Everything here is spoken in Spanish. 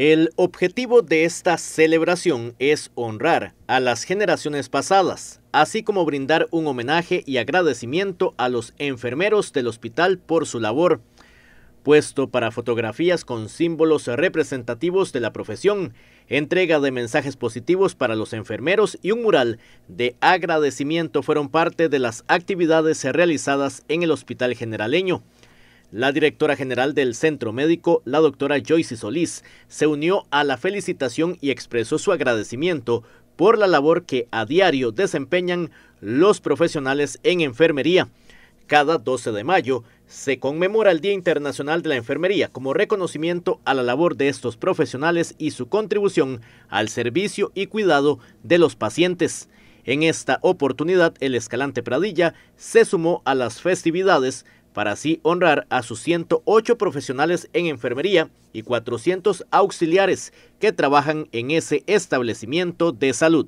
El objetivo de esta celebración es honrar a las generaciones pasadas, así como brindar un homenaje y agradecimiento a los enfermeros del hospital por su labor, puesto para fotografías con símbolos representativos de la profesión, entrega de mensajes positivos para los enfermeros y un mural de agradecimiento fueron parte de las actividades realizadas en el Hospital Generaleño. La directora general del centro médico, la doctora Joyce Solís, se unió a la felicitación y expresó su agradecimiento por la labor que a diario desempeñan los profesionales en enfermería. Cada 12 de mayo se conmemora el Día Internacional de la Enfermería como reconocimiento a la labor de estos profesionales y su contribución al servicio y cuidado de los pacientes. En esta oportunidad, el Escalante Pradilla se sumó a las festividades para así honrar a sus 108 profesionales en enfermería y 400 auxiliares que trabajan en ese establecimiento de salud.